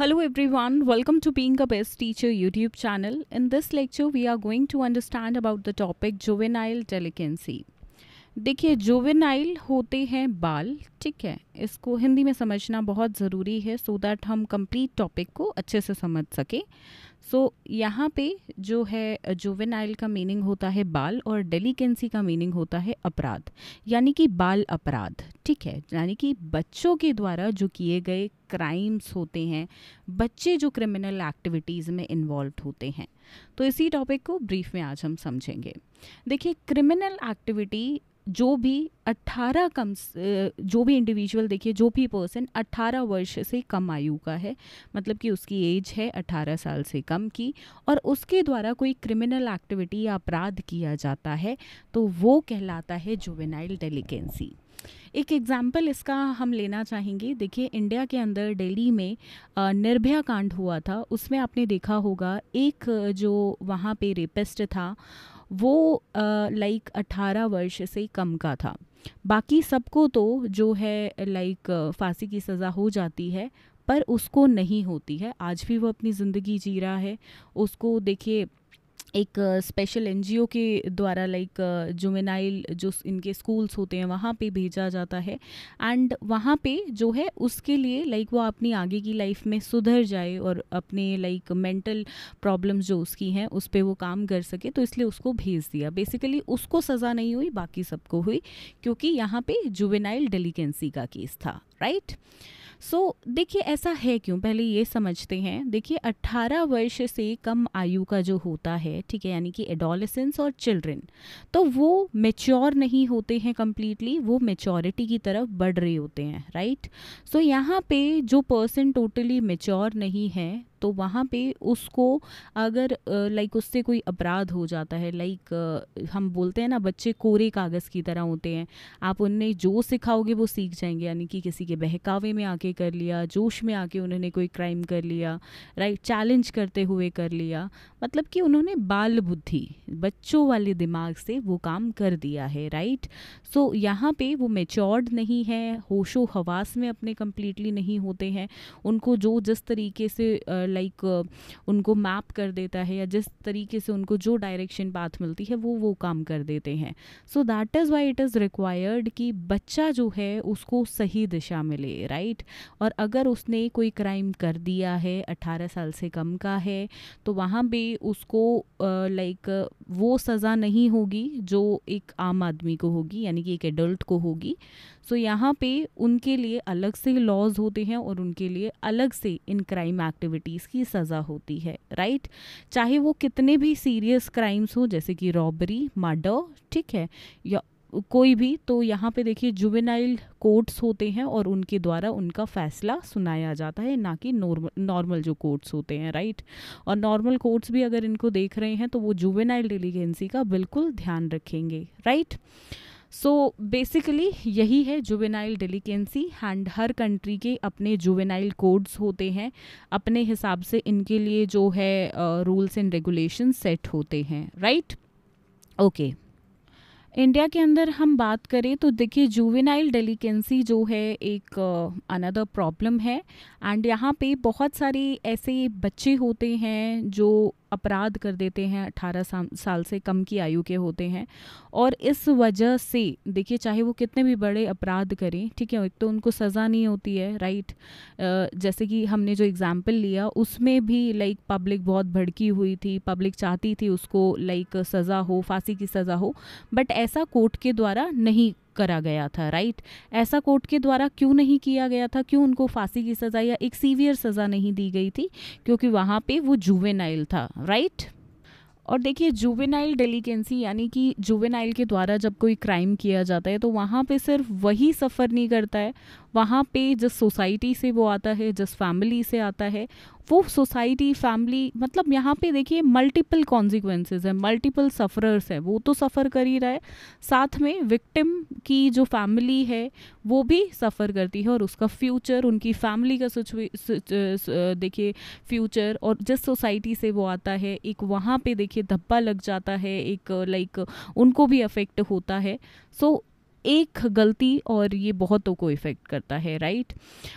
Hello everyone, welcome to Being a Best Teacher YouTube channel. In this lecture, we are going to understand about the topic juvenile delinquency. देखिए juvenile होते हैं बाल ठीक है इसको हिंदी में समझना बहुत ज़रूरी है सो so दैट हम कंप्लीट टॉपिक को अच्छे से समझ सकें सो so, यहाँ पे जो है जोवेनाइल का मीनिंग होता है बाल और डेलीकेंसी का मीनिंग होता है अपराध यानी कि बाल अपराध ठीक है यानी कि बच्चों के द्वारा जो किए गए क्राइम्स होते हैं बच्चे जो क्रिमिनल एक्टिविटीज़ में इन्वॉल्व होते हैं तो इसी टॉपिक को ब्रीफ में आज हम समझेंगे देखिए क्रिमिनल एक्टिविटी जो भी 18 कम जो भी इंडिविजुअल देखिए जो भी पर्सन 18 वर्ष से कम आयु का है मतलब कि उसकी एज है 18 साल से कम की और उसके द्वारा कोई क्रिमिनल एक्टिविटी या अपराध किया जाता है तो वो कहलाता है जुवेनाइल डेलिकेंसी एक एग्जाम्पल इसका हम लेना चाहेंगे देखिए इंडिया के अंदर दिल्ली में निर्भया कांड हुआ था उसमें आपने देखा होगा एक जो वहाँ पे रेपिस्ट था वो लाइक अठारह वर्ष से कम का था बाकी सबको तो जो है लाइक फांसी की सज़ा हो जाती है पर उसको नहीं होती है आज भी वो अपनी ज़िंदगी जी रहा है उसको देखिए एक स्पेशल एन के द्वारा लाइक जुमेनाइल जो इनके स्कूल्स होते हैं वहाँ पे भेजा जाता है एंड वहाँ पे जो है उसके लिए लाइक वो अपनी आगे की लाइफ में सुधर जाए और अपने लाइक मेंटल प्रॉब्लम्स जो उसकी हैं उस पर वो काम कर सके तो इसलिए उसको भेज दिया बेसिकली उसको सज़ा नहीं हुई बाकी सबको हुई क्योंकि यहाँ पे जुवेनाइल डेलीकेंसी का केस था राइट right? सो so, देखिए ऐसा है क्यों पहले ये समझते हैं देखिए 18 वर्ष से कम आयु का जो होता है ठीक है यानी कि एडोलेसेंस और चिल्ड्रन तो वो मेच्योर नहीं होते हैं कम्प्लीटली वो मेच्योरिटी की तरफ बढ़ रहे होते हैं राइट सो so, यहाँ पे जो पर्सन टोटली मेच्योर नहीं है तो वहाँ पे उसको अगर लाइक उससे कोई अपराध हो जाता है लाइक हम बोलते हैं ना बच्चे कोरे कागज़ की तरह होते हैं आप उन्हें जो सिखाओगे वो सीख जाएंगे यानी कि किसी के बहकावे में आके कर लिया जोश में आके उन्होंने कोई क्राइम कर लिया राइट चैलेंज करते हुए कर लिया मतलब कि उन्होंने बाल बुद्धि बच्चों वाले दिमाग से वो काम कर दिया है राइट सो so, यहाँ पे वो मेच्योर्ड नहीं है होशो हवास में अपने कम्प्लीटली नहीं होते हैं उनको जो जिस तरीके से लाइक uh, उनको मैप कर देता है या जिस तरीके से उनको जो डायरेक्शन पाथ मिलती है वो वो काम कर देते हैं so that is why it is required कि बच्चा जो है उसको सही दिशा मिले राइट और अगर उसने कोई क्राइम कर दिया है अट्ठारह साल से कम का है तो वहाँ भी उसको लाइक uh, वो सज़ा नहीं होगी जो एक आम आदमी को होगी यानी कि एक एडल्ट को होगी सो so, यहाँ पे उनके लिए अलग से लॉज होते हैं और उनके लिए अलग से इन क्राइम एक्टिविटीज़ ज़िंदगी की सज़ा होती है राइट चाहे वो कितने भी सीरियस क्राइम्स हों जैसे कि रॉबरी मर्डर ठीक है या कोई भी तो यहाँ पे देखिए जुवेनाइल कोर्ट्स होते हैं और उनके द्वारा उनका फैसला सुनाया जाता है ना कि नॉर्मल नॉर्मल जो कोर्ट्स होते हैं राइट और नॉर्मल कोर्ट्स भी अगर इनको देख रहे हैं तो वो जुवेनाइल डिलीगेंसी का बिल्कुल ध्यान रखेंगे राइट सो so, बेसिकली यही है जुवेनाइल डेलिकेंसी एंड हर कंट्री के अपने जुवेनाइल कोड्स होते हैं अपने हिसाब से इनके लिए जो है रूल्स एंड रेगुलेशन सेट होते हैं राइट ओके इंडिया के अंदर हम बात करें तो देखिए जुवेनाइल डेलिकेंसी जो है एक अनदर प्रॉब्लम है एंड यहाँ पे बहुत सारे ऐसे बच्चे होते हैं जो अपराध कर देते हैं 18 साल से कम की आयु के होते हैं और इस वजह से देखिए चाहे वो कितने भी बड़े अपराध करें ठीक है एक तो उनको सज़ा नहीं होती है राइट जैसे कि हमने जो एग्ज़ाम्पल लिया उसमें भी लाइक पब्लिक बहुत भड़की हुई थी पब्लिक चाहती थी उसको लाइक सज़ा हो फांसी की सज़ा हो बट ऐसा कोर्ट के द्वारा नहीं करा गया था राइट ऐसा कोर्ट के द्वारा क्यों नहीं किया गया था क्यों उनको फांसी की सज़ा या एक सीवियर सज़ा नहीं दी गई थी क्योंकि वहाँ पे वो जुवेनाइल था राइट और देखिए जुवेनाइल डेलीकेंसी यानी कि जुवेनाइल के द्वारा जब कोई क्राइम किया जाता है तो वहाँ पे सिर्फ वही सफ़र नहीं करता है वहाँ पे जिस सोसाइटी से वो आता है जिस फैमिली से आता है वो सोसाइटी फैमिली मतलब यहाँ पे देखिए मल्टीपल कॉन्सिक्वेंसेज है मल्टीपल सफ़रर्स है वो तो सफ़र कर ही रहा है साथ में विक्टिम की जो फैमिली है वो भी सफ़र करती है और उसका फ्यूचर उनकी फैमिली का सिचुए देखिए फ्यूचर और जिस सोसाइटी से वो आता है एक वहाँ पे देखिए धब्बा लग जाता है एक लाइक उनको भी अफेक्ट होता है सो so, एक गलती और ये बहुतों को इफ़ेक्ट करता है राइट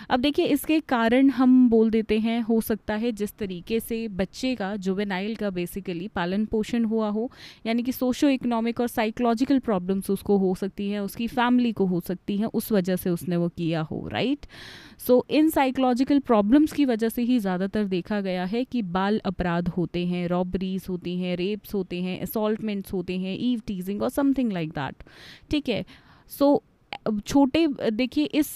अब देखिए इसके कारण हम बोल देते हैं हो सकता है जिस तरीके से बच्चे का जुबेनाइल का बेसिकली पालन पोषण हुआ हो यानी कि सोशो इकोनॉमिक और साइकोलॉजिकल प्रॉब्लम्स उसको हो सकती हैं उसकी फैमिली को हो सकती हैं उस वजह से उसने वो किया हो राइट सो so, इन साइकोलॉजिकल प्रॉब्लम्स की वजह से ही ज़्यादातर देखा गया है कि बाल अपराध होते हैं रॉबरीज होती हैं रेप्स होते हैं असॉल्टमेंट्स होते हैं ईव टीजिंग और समथिंग लाइक दैट ठीक है सो so, छोटे देखिए इस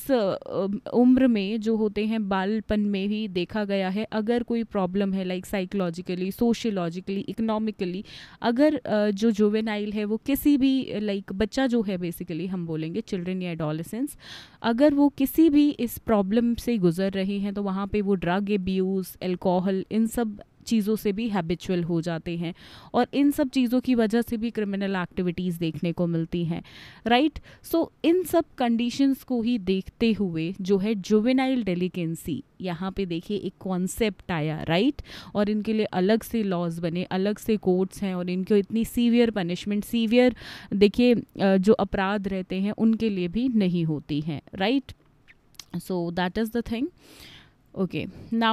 उम्र में जो होते हैं बालपन में ही देखा गया है अगर कोई प्रॉब्लम है लाइक साइकोलॉजिकली सोशियोलॉजिकली इकोनॉमिकली अगर जो जोवेनाइल है वो किसी भी लाइक बच्चा जो है बेसिकली हम बोलेंगे चिल्ड्रन या एडोलसेंस अगर वो किसी भी इस प्रॉब्लम से गुजर रहे हैं तो वहाँ पे वो ड्रग एब्यूज़ एल्कोहल इन सब चीज़ों से भी हैबिचुअल हो जाते हैं और इन सब चीज़ों की वजह से भी क्रिमिनल एक्टिविटीज़ देखने को मिलती हैं राइट सो इन सब कंडीशंस को ही देखते हुए जो है जुवेनाइल डेलिकेंसी यहाँ पे देखिए एक कॉन्सेप्ट आया राइट और इनके लिए अलग से लॉज बने अलग से कोर्ट्स हैं और इनको इतनी सीवियर पनिशमेंट सीवियर देखिए जो अपराध रहते हैं उनके लिए भी नहीं होती हैं right so that is the thing okay now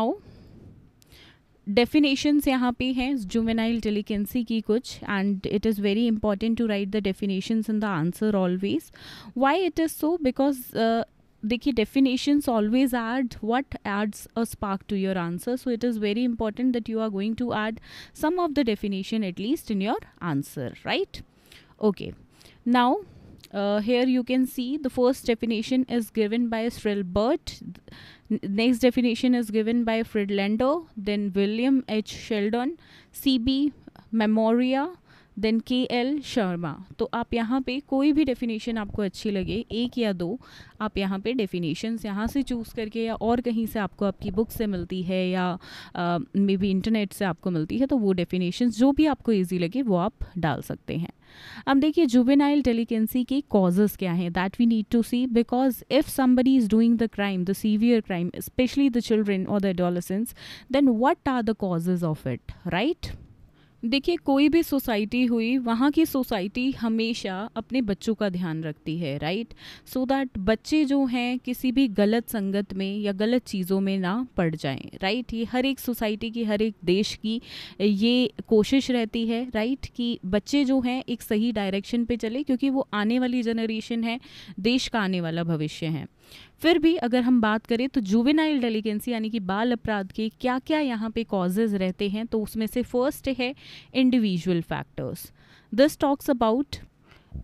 definitions यहाँ पे हैं जुमेनाइल टेलिकेंसी की कुछ and it is very important to write the definitions in the answer always why it is so because देखिए definitions always add what adds a spark to your answer so it is very important that you are going to add some of the definition at least in your answer right okay now you can see the first definition is is by uh, by Burt next definition is given by Fridlando, then William H. Sheldon, C.B. Memoria, then K L Sharma तो आप यहाँ पे कोई भी definition आपको अच्छी लगे एक या दो आप यहाँ पे डेफिनेशन यहाँ से चूज़ करके या और कहीं से आपको आपकी बुक से मिलती है या मे बी इंटरनेट से आपको मिलती है तो वो डेफिनेशन जो भी आपको ईजी लगे वो आप डाल सकते हैं अब देखिए जुबेनाइल टेलिकेंसी के कॉजेज क्या हैं that we need to see because if somebody is doing the crime the severe crime specially the children और the adolescence then what are the causes of it right देखिए कोई भी सोसाइटी हुई वहाँ की सोसाइटी हमेशा अपने बच्चों का ध्यान रखती है राइट सो दैट बच्चे जो हैं किसी भी गलत संगत में या गलत चीज़ों में ना पड़ जाएं राइट ये हर एक सोसाइटी की हर एक देश की ये कोशिश रहती है राइट कि बच्चे जो हैं एक सही डायरेक्शन पे चले क्योंकि वो आने वाली जनरेशन है देश का आने वाला भविष्य है फिर भी अगर हम बात करें तो जुवेनाइल डेलीगेंसी यानी कि बाल अपराध के क्या क्या यहाँ पे कॉजेज़ रहते हैं तो उसमें से फर्स्ट है individual factors this talks about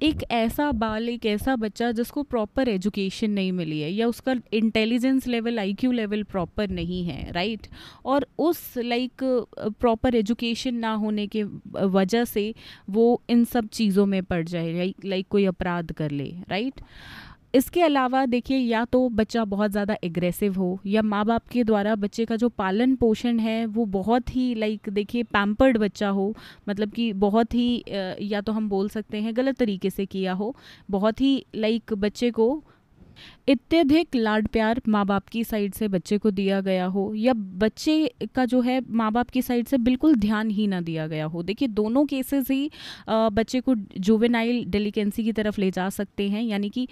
एक ऐसा बाल एक ऐसा बच्चा जिसको प्रॉपर एजुकेशन नहीं मिली है या उसका intelligence level IQ level proper नहीं है राइट और उस लाइक प्रॉपर एजुकेशन ना होने के वजह से वो इन सब चीज़ों में पड़ जाए लाइक कोई अपराध कर ले राइट इसके अलावा देखिए या तो बच्चा बहुत ज़्यादा एग्रेसिव हो या माँ बाप के द्वारा बच्चे का जो पालन पोषण है वो बहुत ही लाइक देखिए पैम्पर्ड बच्चा हो मतलब कि बहुत ही या तो हम बोल सकते हैं गलत तरीके से किया हो बहुत ही लाइक बच्चे को अत्यधिक लाड प्यार माँ बाप की साइड से बच्चे को दिया गया हो या बच्चे का जो है माँ बाप की साइड से बिल्कुल ध्यान ही ना दिया गया हो देखिए दोनों केसेस ही बच्चे को जुवेनाइल डेलिकेंसी की तरफ ले जा सकते हैं यानी कि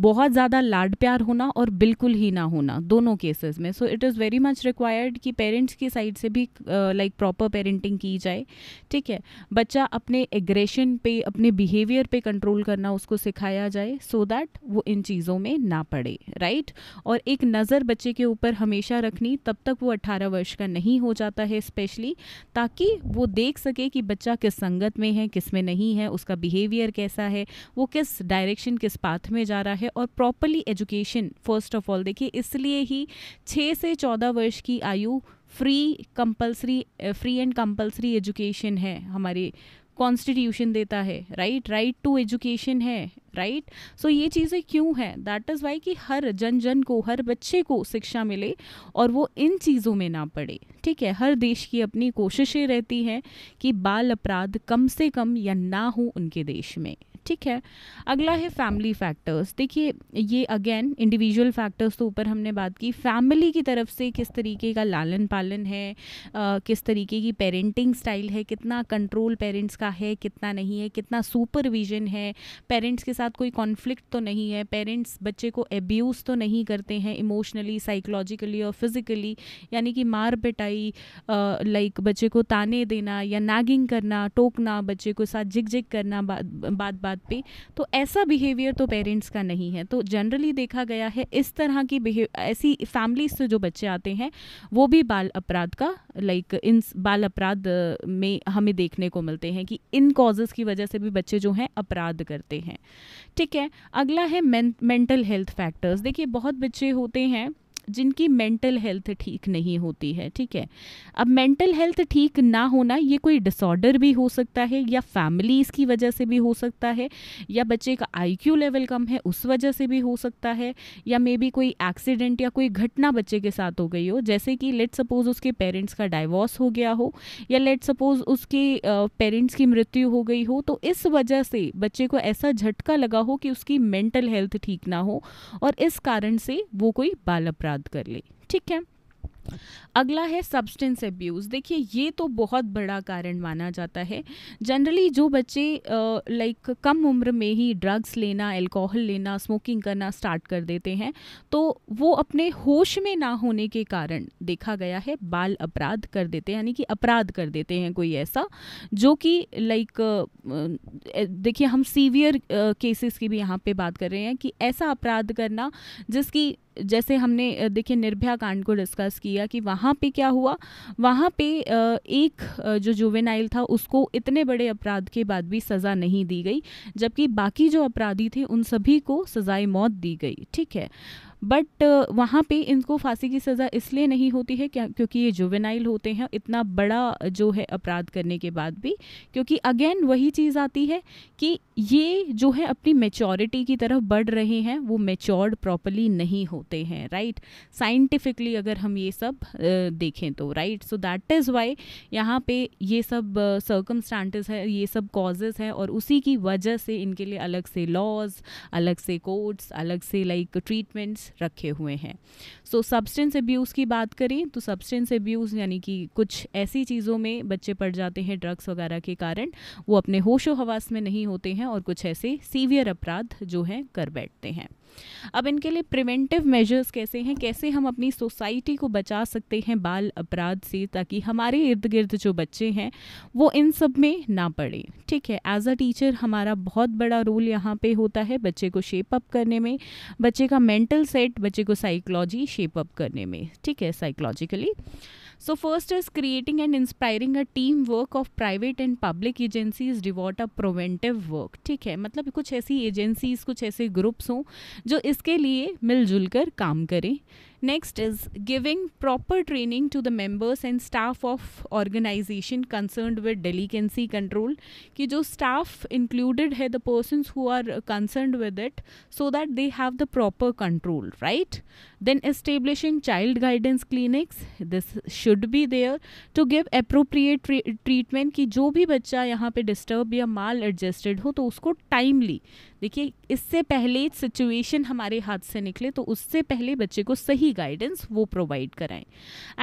बहुत ज़्यादा लाड प्यार होना और बिल्कुल ही ना होना दोनों केसेस में so it is very much required कि पेरेंट्स की साइड से भी लाइक प्रॉपर पेरेंटिंग की जाए ठीक है बच्चा अपने एग्रेशन पे अपने बिहेवियर पे कंट्रोल करना उसको सिखाया जाए सो so दैट वो इन चीज़ों में ना पड़े राइट और एक नज़र बच्चे के ऊपर हमेशा रखनी तब तक वो अट्ठारह वर्ष का नहीं हो जाता है स्पेशली ताकि वो देख सके कि बच्चा किस संगत में है किस में नहीं है उसका बिहेवियर कैसा है वो किस डायरेक्शन किस पाथ में जा रहा है है और properly education first of all देखिए इसलिए ही छः से चौदह वर्ष की आयु free compulsory free and compulsory education है हमारे कॉन्स्टिट्यूशन देता है राइट राइट टू एजुकेशन है राइट right? सो so, ये चीज़ें क्यों हैं दैट इज़ वाई कि हर जन जन को हर बच्चे को शिक्षा मिले और वो इन चीज़ों में ना पड़े ठीक है हर देश की अपनी कोशिशें रहती हैं कि बाल अपराध कम से कम या ना हो उनके देश में ठीक है अगला है फैमिली फैक्टर्स देखिए ये अगेन इंडिविजुअल फैक्टर्स तो ऊपर हमने बात की फैमिली की तरफ से किस तरीके का लालन पालन है आ, किस तरीके की पेरेंटिंग स्टाइल है कितना कंट्रोल पेरेंट्स का है कितना नहीं है कितना सुपरविजन है पेरेंट्स के साथ कोई कॉन्फ्लिक्ट तो नहीं है पेरेंट्स बच्चे को एब्यूज़ तो नहीं करते हैं इमोशनली साइकोलॉजिकली और फिज़िकली यानी कि मार पिटाई लाइक बच्चे को ताने देना या नैगिंग करना टोकना बच्चे को साथ झिक करना बात बात बात पे तो ऐसा बिहेवियर तो पेरेंट्स का नहीं है तो जनरली देखा गया है इस तरह की ऐसी फैमिलीज से जो बच्चे आते हैं वो भी बाल अपराध का लाइक इन बाल अपराध में हमें देखने को मिलते हैं कि इन कॉजेज़ की वजह से भी बच्चे जो हैं अपराध करते हैं ठीक है अगला है मेंटल हेल्थ फैक्टर्स देखिए बहुत बच्चे होते हैं जिनकी मेंटल हेल्थ ठीक नहीं होती है ठीक है अब मेंटल हेल्थ ठीक ना होना ये कोई डिसऑर्डर भी हो सकता है या फैमिलीज़ की वजह से भी हो सकता है या बच्चे का आईक्यू लेवल कम है उस वजह से भी हो सकता है या मे बी कोई एक्सीडेंट या कोई घटना बच्चे के साथ हो गई हो जैसे कि लेट सपोज़ उसके पेरेंट्स का डाइवोर्स हो गया हो या लेट सपोज़ उसके पेरेंट्स की मृत्यु हो गई हो तो इस वजह से बच्चे को ऐसा झटका लगा हो कि उसकी मेंटल हेल्थ ठीक ना हो और इस कारण से वो कोई बाल अपराध याद कर ले ठीक है अगला है सब्सटेंस एब्यूज देखिए ये तो बहुत बड़ा कारण माना जाता है जनरली जो बच्चे लाइक कम उम्र में ही ड्रग्स लेना अल्कोहल लेना स्मोकिंग करना स्टार्ट कर देते हैं तो वो अपने होश में ना होने के कारण देखा गया है बाल अपराध कर देते हैं यानी कि अपराध कर देते हैं कोई ऐसा जो कि लाइक देखिए हम सीवियर केसेस की भी यहाँ पर बात कर रहे हैं कि ऐसा अपराध करना जिसकी जैसे हमने देखिए निर्भया कांड को डिस्कस किया कि वहाँ पे क्या हुआ वहाँ पे एक जो जुवेनाइल था उसको इतने बड़े अपराध के बाद भी सज़ा नहीं दी गई जबकि बाकी जो अपराधी थे उन सभी को सज़ाए मौत दी गई ठीक है बट uh, वहाँ पे इनको फांसी की सज़ा इसलिए नहीं होती है क्या क्योंकि ये जुवेनाइल होते हैं इतना बड़ा जो है अपराध करने के बाद भी क्योंकि अगेन वही चीज़ आती है कि ये जो है अपनी मेचोरिटी की तरफ बढ़ रहे हैं वो मेच्योर्ड प्रॉपरली नहीं होते हैं राइट साइंटिफिकली अगर हम ये सब देखें तो right so that is why यहाँ पे ये सब सर्कमस्टांटिस है ये सब कॉजेज़ है और उसी की वजह से इनके लिए अलग से लॉज अलग से कोर्ट्स अलग से लाइक ट्रीटमेंट्स रखे हुए हैं सो सब्सटेंस अब्यूज़ की बात करें तो सब्सटेंस अब्यूज़ यानी कि कुछ ऐसी चीज़ों में बच्चे पड़ जाते हैं ड्रग्स वगैरह के कारण वो अपने होशो हवास में नहीं होते हैं और कुछ ऐसे सीवियर अपराध जो हैं कर बैठते हैं अब इनके लिए प्रिवेंटिव मेजर्स कैसे हैं कैसे हम अपनी सोसाइटी को बचा सकते हैं बाल अपराध से ताकि हमारे इर्द गिर्द जो बच्चे हैं वो इन सब में ना पड़े ठीक है एज अ टीचर हमारा बहुत बड़ा रोल यहाँ पे होता है बच्चे को शेप अप करने में बच्चे का मेंटल सेट बच्चे को साइकोलॉजी शेप अप करने में ठीक है psychologically So, first is creating and inspiring a teamwork of private and public agencies devote a preventive work. ठीक है मतलब कुछ ऐसी एजेंसीज कुछ ऐसे ग्रुप्स हों जो इसके लिए मिलजुल कर काम करें Next is giving proper training to the members and staff of organization concerned with delinquency control कि जो staff included है the persons who are concerned with it so that they have the proper control right then establishing child guidance clinics this should be there to give appropriate treatment कि जो भी बच्चा यहाँ पे disturb या माल adjusted हो तो उसको टाइमली देखिए इससे पहले सिचुएशन हमारे हाथ से निकले तो उससे पहले बच्चे को सही गाइडेंस वो प्रोवाइड कराएं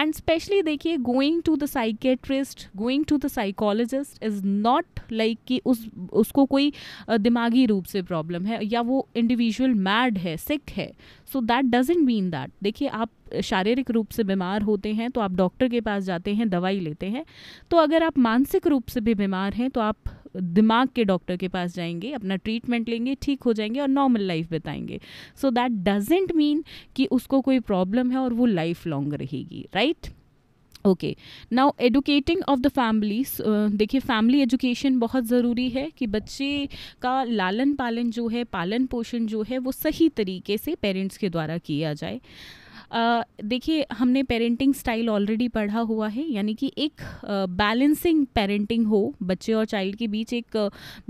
एंड स्पेशली देखिए going to the psychiatrist going to the psychologist is not like कि उस उसको कोई दिमागी रूप से प्रॉब्लम है या वो इंडिविजुअल मैड है सिक है so that doesn't mean that देखिए आप शारीरिक रूप से बीमार होते हैं तो आप डॉक्टर के पास जाते हैं दवाई लेते हैं तो अगर आप मानसिक रूप से भी बीमार हैं तो आप दिमाग के डॉक्टर के पास जाएंगे अपना ट्रीटमेंट लेंगे ठीक हो जाएंगे और नॉर्मल लाइफ बिताएंगे सो दैट डजेंट मीन कि उसको कोई प्रॉब्लम है और वो लाइफ लॉन्ग रहेगी right right? Okay now educating of the families देखिए फैमिली एजुकेशन बहुत ज़रूरी है कि बच्चे का लालन पालन जो है पालन पोषण जो है वो सही तरीके से पेरेंट्स के द्वारा किया जाए देखिए हमने पेरेंटिंग स्टाइल ऑलरेडी पढ़ा हुआ है यानी कि एक बैलेंसिंग पेरेंटिंग हो बच्चे और चाइल्ड के बीच एक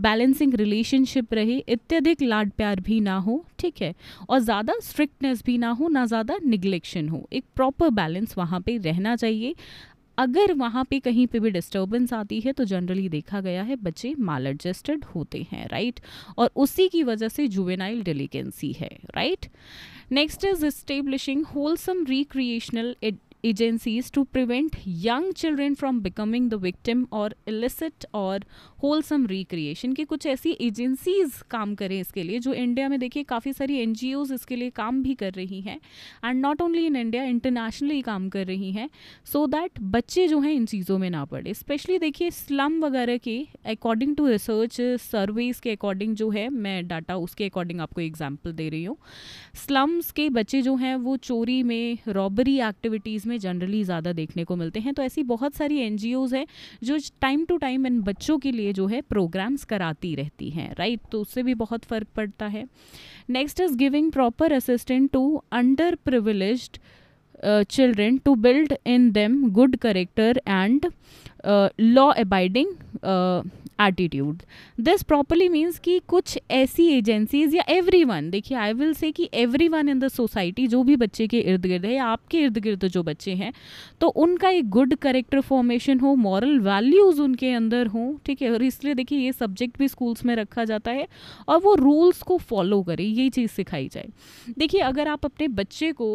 बैलेंसिंग रिलेशनशिप रहे अत्यधिक लाड प्यार भी ना हो ठीक है और ज़्यादा स्ट्रिक्टनेस भी ना हो ना ज़्यादा निग्लेक्शन हो एक प्रॉपर बैलेंस वहाँ पे रहना चाहिए अगर वहाँ पे कहीं पे भी डिस्टर्बेंस आती है तो जनरली देखा गया है बच्चे माल एडजस्टेड होते हैं राइट और उसी की वजह से जुवेनाइल डेलीकेंसी है right next is establishing wholesome recreational agencies to prevent young children from becoming the victim or illicit or wholesome recreation की कुछ ऐसी एजेंसीज काम करें इसके लिए जो इंडिया में देखिए काफ़ी सारी एन इसके लिए काम भी कर रही हैं and not only in India internationally काम कर रही हैं सो दैट बच्चे जो हैं इन चीज़ों में ना पड़े स्पेशली देखिए स्लम वगैरह के अकॉर्डिंग टू रिसर्च सर्वेज के अकॉर्डिंग जो है मैं डाटा उसके अकॉर्डिंग आपको एग्जाम्पल दे रही हूँ स्लम्स के बच्चे जो हैं वो चोरी में रॉबरी एक्टिविटीज़ में जनरली ज़्यादा देखने को मिलते हैं तो ऐसी बहुत सारी एन हैं जो टाइम टू टाइम इन बच्चों के लिए जो है प्रोग्राम्स कराती रहती हैं राइट तो उससे भी बहुत फ़र्क पड़ता है next is giving proper assistant to under privilege children to build in them good character and law abiding attitude this properly means कि कुछ ऐसी एजेंसीज या एवरी वन देखिए आई विल से कि every one in the society जो भी बच्चे के इर्द गिर्द है या आपके इर्द गिर्द जो बच्चे हैं तो उनका एक गुड करेक्टर फॉर्मेशन हो मॉरल वैल्यूज़ उनके अंदर हों ठीक है और इसलिए देखिए ये सब्जेक्ट भी स्कूल्स में रखा जाता है और वो रूल्स को फॉलो करें यही चीज़ सिखाई जाए देखिए अगर आप अपने बच्चे को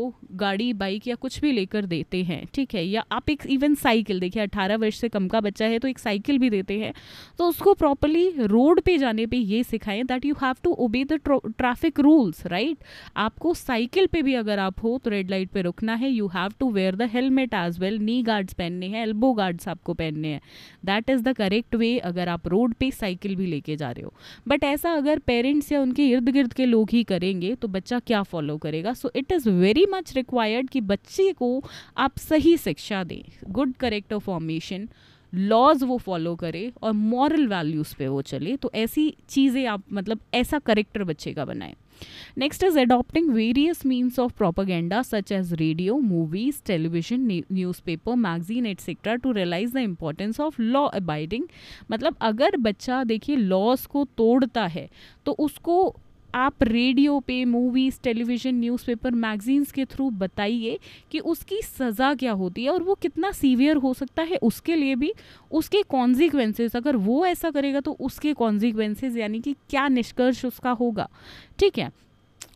गाड़ी बाइक या कुछ भी लेकर देते हैं ठीक है या आप एक इवन साइकिल देखिए अट्ठारह वर्ष से कम का बच्चा है तो एक साइकिल भी देते हैं तो उसको प्रॉपरली रोड पे जाने पे ये सिखाएं that you have to obey the traffic rules right आपको साइकिल पे भी अगर आप हो तो रेड लाइट पे रुकना है you have to wear the helmet as well knee guards पहनने हैं एल्बो गार्ड्स आपको पहनने हैं that is the correct way अगर आप रोड पे साइकिल भी लेके जा रहे हो बट ऐसा अगर पेरेंट्स या उनके इर्द गिर्द के लोग ही करेंगे तो बच्चा क्या फॉलो करेगा so it is very much required कि बच्चे को आप सही शिक्षा दें गुड करेक्ट फॉर्मेशन लॉज वो फॉलो करे और मॉरल वैल्यूज़ पे वो चले तो ऐसी चीज़ें आप मतलब ऐसा करेक्टर बच्चे का बनाए next is adopting various means of propaganda such as radio movies television news paper magazine etcetera to realise the importance of law abiding मतलब अगर बच्चा देखिए लॉज को तोड़ता है तो उसको आप रेडियो पे मूवीज़ टेलीविज़न न्यूज़पेपर मैगजीन्स के थ्रू बताइए कि उसकी सज़ा क्या होती है और वो कितना सीवियर हो सकता है उसके लिए भी उसके कॉन्सिक्वेंसेज अगर वो ऐसा करेगा तो उसके कॉन्सिक्वेंसेज यानी कि क्या निष्कर्ष उसका होगा ठीक है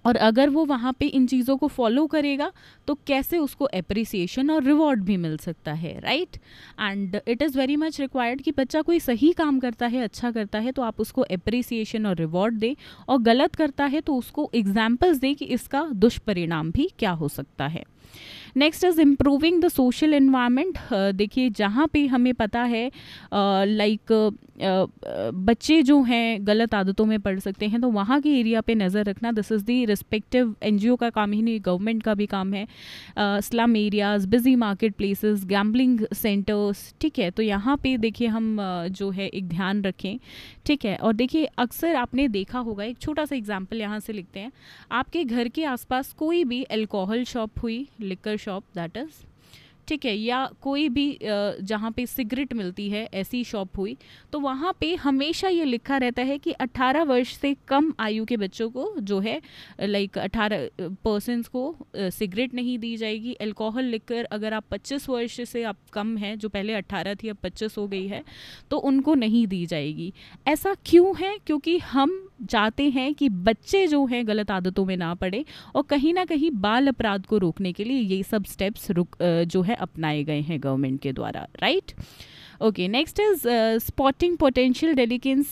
और अगर वो वहाँ पे इन चीज़ों को फॉलो करेगा तो कैसे उसको अप्रिसिएशन और रिवॉर्ड भी मिल सकता है right and it is very much required कि बच्चा कोई सही काम करता है अच्छा करता है तो आप उसको अप्रिसिएशन और रिवॉर्ड दें और गलत करता है तो उसको एग्जाम्पल्स दें कि इसका दुष्परिणाम भी क्या हो सकता है next is improving the social environment देखिए जहाँ पे हमें पता है like uh, like, uh, uh, बच्चे जो हैं गलत आदतों में पड़ सकते हैं तो वहाँ के एरिया पे नज़र रखना this is the respective NGO का काम ही नहीं गवर्नमेंट का भी काम है slum areas busy market places gambling centres ठीक है तो यहाँ पे देखिए हम uh, जो है एक ध्यान रखें ठीक है और देखिए अक्सर आपने देखा होगा एक छोटा सा एग्जाम्पल यहाँ से लिखते हैं आपके घर के आसपास कोई भी एल्कोहल शॉप हुई liquor shop that is ठीक है या कोई भी जहाँ पे सिगरेट मिलती है ऐसी शॉप हुई तो वहाँ पे हमेशा ये लिखा रहता है कि 18 वर्ष से कम आयु के बच्चों को जो है लाइक 18 पर्सनस को सिगरेट नहीं दी जाएगी अल्कोहल लिखकर अगर आप 25 वर्ष से आप कम हैं जो पहले 18 थी अब 25 हो गई है तो उनको नहीं दी जाएगी ऐसा क्यों है क्योंकि हम चाहते हैं कि बच्चे जो हैं गलत आदतों में ना पड़े और कहीं ना कहीं बाल अपराध को रोकने के लिए ये सब स्टेप्स रुक जो है अपनाए गए हैं गवर्नमेंट के द्वारा right okay next is spotting potential delinquents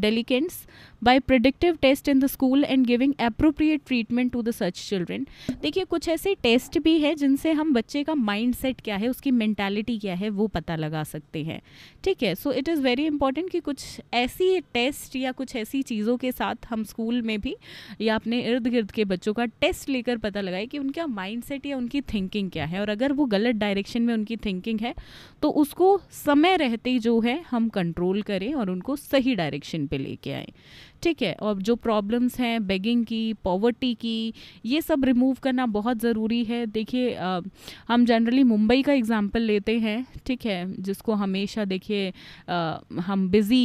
delinquents by predictive test in the school and giving appropriate treatment to the such children देखिए कुछ ऐसे टेस्ट भी हैं जिनसे हम बच्चे का माइंड सेट क्या है उसकी मैंटेलिटी क्या है वो पता लगा सकते हैं ठीक है so it is very important कि कुछ ऐसी टेस्ट या कुछ ऐसी चीज़ों के साथ हम स्कूल में भी या अपने इर्द गिर्द के बच्चों का टेस्ट लेकर पता लगाए कि उनका माइंड सेट या उनकी थिंकिंग क्या है और अगर वो गलत डायरेक्शन में उनकी थिंकिंग है तो उसको समय रहते जो है हम कंट्रोल करें और उनको सही डायरेक्शन पे लेके आए ठीक है और जो प्रॉब्लम्स हैं बेगिंग की पॉवर्टी की ये सब रिमूव करना बहुत ज़रूरी है देखिए हम जनरली मुंबई का एग्ज़ाम्पल लेते हैं ठीक है जिसको हमेशा देखिए हम बिज़ी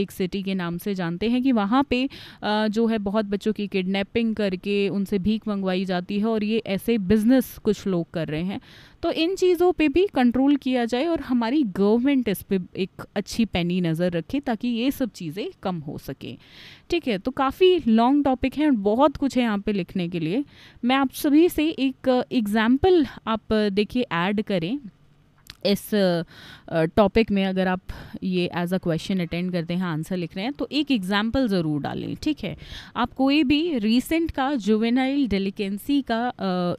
एक सिटी के नाम से जानते हैं कि वहाँ पे जो है बहुत बच्चों की किडनैपिंग करके उनसे भीख मंगवाई जाती है और ये ऐसे बिज़नेस कुछ लोग कर रहे हैं तो इन चीज़ों पे भी कंट्रोल किया जाए और हमारी गवर्नमेंट इस पर एक अच्छी पैनी नज़र रखे ताकि ये सब चीज़ें कम हो सकें ठीक है तो काफ़ी लॉन्ग टॉपिक है और बहुत कुछ है यहाँ पे लिखने के लिए मैं आप सभी से एक एग्ज़ाम्पल आप देखिए ऐड करें इस टॉपिक में अगर आप ये एज अ क्वेश्चन अटेंड करते हैं आंसर लिख रहे हैं तो एक एग्जाम्पल ज़रूर डालें ठीक है आप कोई भी रिसेंट का जुवेनाइल डेलिकेंसी का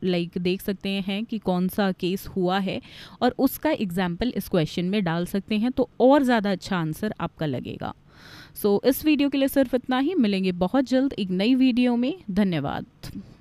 लाइक देख सकते हैं कि कौन सा केस हुआ है और उसका एग्जाम्पल इस क्वेश्चन में डाल सकते हैं तो और ज़्यादा अच्छा आंसर आपका लगेगा सो so, इस वीडियो के लिए सिर्फ इतना ही मिलेंगे बहुत जल्द एक नई वीडियो में धन्यवाद